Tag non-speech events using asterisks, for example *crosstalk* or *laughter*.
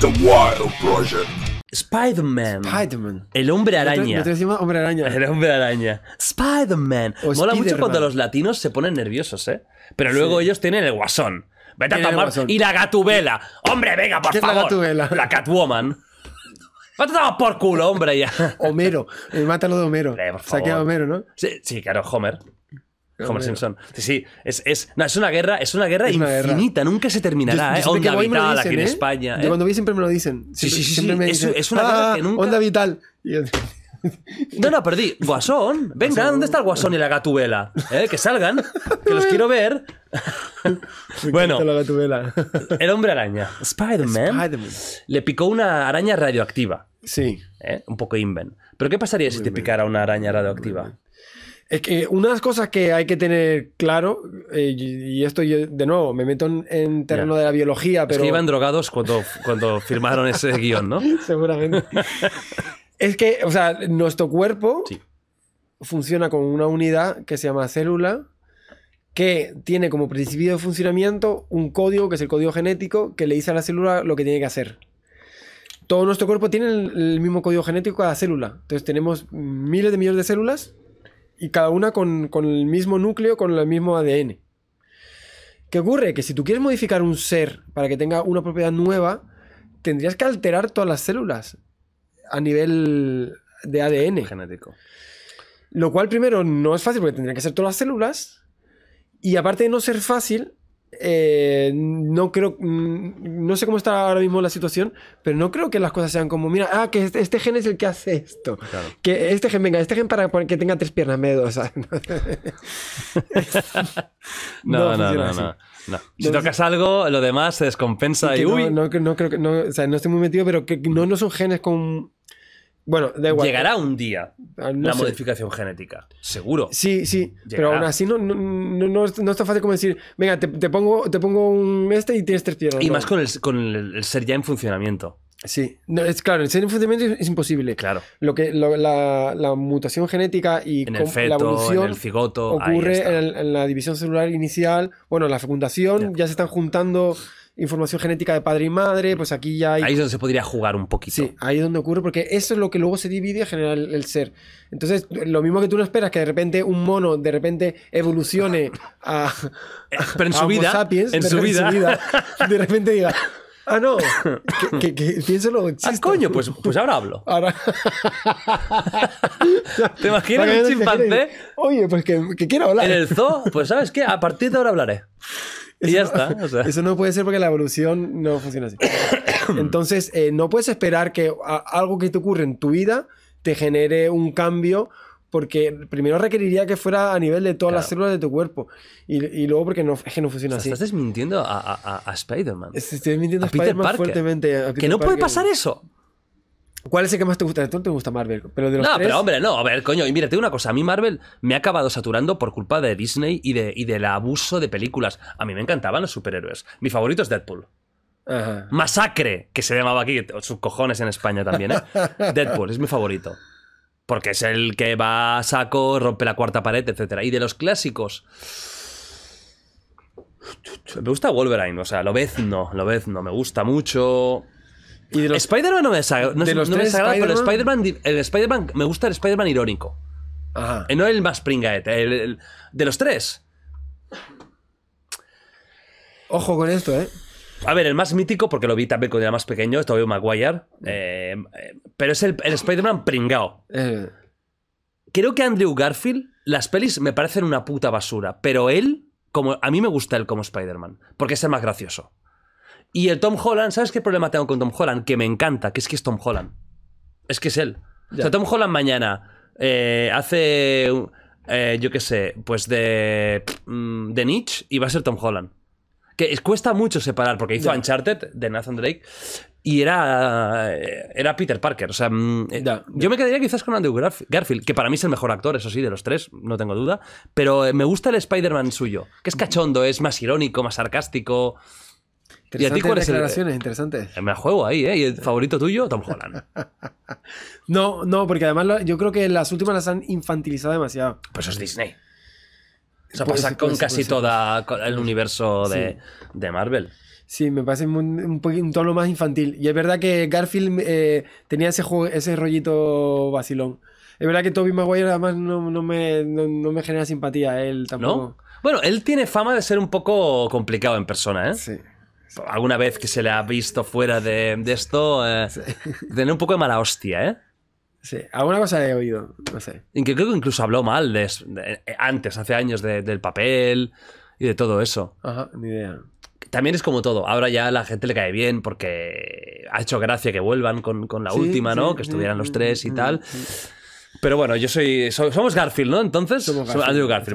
The Wild Project. Spider-Man. Spider-Man. El hombre araña. El hombre araña. Spider-Man. Mola mucho cuando los latinos se ponen nerviosos, ¿eh? Pero luego ellos tienen el guasón. Vete a tomar. Y la gatubela. Hombre, venga, por favor. la Catwoman. Vete a tomar por culo, hombre, ya. *laughs* Homero. Eh, mátalo de Homero. Saqué Homero, ¿no? sí, claro, Homer. Homer Simpson. Sí, sí. Es, no, es una guerra, es una guerra infinita, nunca se terminará. ¿eh? Onda vital aquí en ¿eh? España. ¿eh? cuando vi siempre me lo dicen. sí, sí, sí. es, una guerra ah, Onda vital. No, no, perdí. Guasón, *laughs* venga, ¿dónde está el guasón y la gatubela? Que salgan, *laughs* que los quiero ver. bueno, el hombre araña, Spider-Man, le picó una araña radioactiva. Sí. Un poco inven. Pero ¿qué pasaría si te picara una araña radioactiva? Es que una de las cosas que hay que tener claro, eh, y esto yo, de nuevo, me meto en, terreno de la biología, pero... Es que iban drogados cuando, cuando firmaron ese *laughs* guión, ¿no? Seguramente. es que, o sea, nuestro cuerpo funciona con una unidad que se llama célula, que tiene como principio de funcionamiento un código, que es el código genético, que le dice a la célula lo que tiene que hacer todo nuestro cuerpo tiene el, mismo código genético cada célula. Entonces tenemos miles de millones de células y cada una con, el mismo núcleo, con el mismo ADN. ¿Qué ocurre? Que si tú quieres modificar un ser para que tenga una propiedad nueva, tendrías que alterar todas las células a nivel de ADN. Genético. Lo cual, primero, no es fácil porque tendrían que ser todas las células. Y aparte de no ser fácil, eh, no creo, mm, no sé cómo está ahora mismo la situación, pero no creo que las cosas sean como, mira, ah, que este, este gen es el que hace esto. Que este gen, venga, este gen para, que tenga tres piernas, me dos. *laughs* no, no, no, no, Si tocas algo, lo demás se descompensa y, uy. No, creo que, no, no estoy muy metido, pero que no, no son genes con bueno, da igual. Llegará un día ah, la modificación genética, seguro. Sí, sí, pero aún así no, no, no, está fácil como decir, venga, te, pongo, te pongo un este y tienes tres Y más con, el, ser ya en funcionamiento. Sí, es, claro, el ser en funcionamiento es, imposible. Claro. Lo que, la, mutación genética y en el feto, la evolución en el cigoto, ocurre en, la división celular inicial, bueno, la fecundación, ya se están juntando información genética de padre y madre, pues aquí ya hay... Ahí es donde se podría jugar un poquito. Sí, ahí es donde ocurre, porque eso es lo que luego se divide a generar el, ser. Entonces, lo mismo que tú no esperas que de repente un mono de repente evolucione a... *laughs* Eh, pero en su vida... en, su, vida. De repente diga... Ah, no. que, que, piénselo. Ah, coño, pues, pues ahora hablo. Ahora... *laughs* *laughs* ¿Te imaginas un chimpancé? Oye, pues que, que quiero hablar. En el zoo, pues ¿sabes qué? A partir de ahora hablaré y ya está. Eso no puede ser porque la evolución no funciona así. *coughs* Entonces, eh, no puedes esperar que algo que te ocurre en tu vida te genere un cambio porque primero requeriría que fuera a nivel de todas las células de tu cuerpo. Y, y, luego porque no, es que no funciona así. Estás desmintiendo a, a, Spider-Man. desmintiendo a, Spider-Man fuertemente. que no puede pasar eso. ¿Cuál es el que más te gusta? ¿Tú te gusta Marvel? Pero no, pero hombre, no. A ver, coño. Y mira, una cosa. A mí Marvel me ha acabado saturando por culpa de Disney y, de, del abuso de películas. A mí me encantaban los superhéroes. Mi favorito es Deadpool. Masacre, que se llamaba aquí. Sus cojones en España también, ¿eh? *laughs* Deadpool es mi favorito. Porque es el que va a saco, rompe la cuarta pared, etc. Y de los clásicos... Me gusta Wolverine, o sea, lo lo vez no, vez no, me gusta mucho. Spider-Man no me desagrada, pero Spider-Man, el spider me gusta el Spider-Man irónico. Eh, no el más pringaete, de los tres. Ojo con esto, ¿eh? A ver, el más mítico, porque lo vi también cuando era más pequeño, todavía Maguire. Eh, eh, pero es el, Spider-Man pringao. Creo que Andrew Garfield, las pelis me parecen una puta basura, pero él, como, a mí me gusta él como Spider-Man, porque es el más gracioso. Y el Tom Holland, ¿sabes qué problema tengo con Tom Holland? Que me encanta, que es que es Tom Holland. Es que es él. O Tom Holland mañana eh, hace, eh, yo qué sé, pues de, mm, de niche y va a ser Tom Holland. Que cuesta mucho separar, porque hizo Uncharted de Nathan Drake y era, eh, era Peter Parker. O sea, mm, yo me quedaría quizás con Andrew Garfield, que para mí es el mejor actor, eso sí, de los tres, no tengo duda. Pero me gusta el Spider-Man suyo, que es cachondo, es más irónico, más sarcástico. ¿Y a ti cuáles declaraciones interesantes? Eh, me juego ahí, ¿eh? ¿Y el favorito tuyo? Tom Holland. *laughs* no, no, porque además yo creo que las últimas las han infantilizado demasiado. Pues eso es Disney. Eso pasa con casi todo el universo de, Marvel. Sí, me parece un, un, un, tono más infantil. Y es verdad que Garfield eh, tenía ese, juego, ese rollito vacilón. Es verdad que Toby Maguire además no, me, me, genera simpatía, él tampoco. Bueno, él tiene fama de ser un poco complicado en persona, ¿eh? Sí alguna vez que se le ha visto fuera de, esto, Tiene eh, tener un poco de mala hostia, ¿eh? Sí, alguna cosa he oído, no sé. Creo que incluso habló mal eh, antes, hace años, del papel y de todo eso. Ajá, ni idea. También es como todo. Ahora ya la gente le cae bien porque ha hecho gracia que vuelvan con, la última, ¿no? que estuvieran los mm, tres y mm, tal. Mm, Pero bueno, yo soy, Somos Garfield, ¿no? Entonces. Somos Andrew Garfield.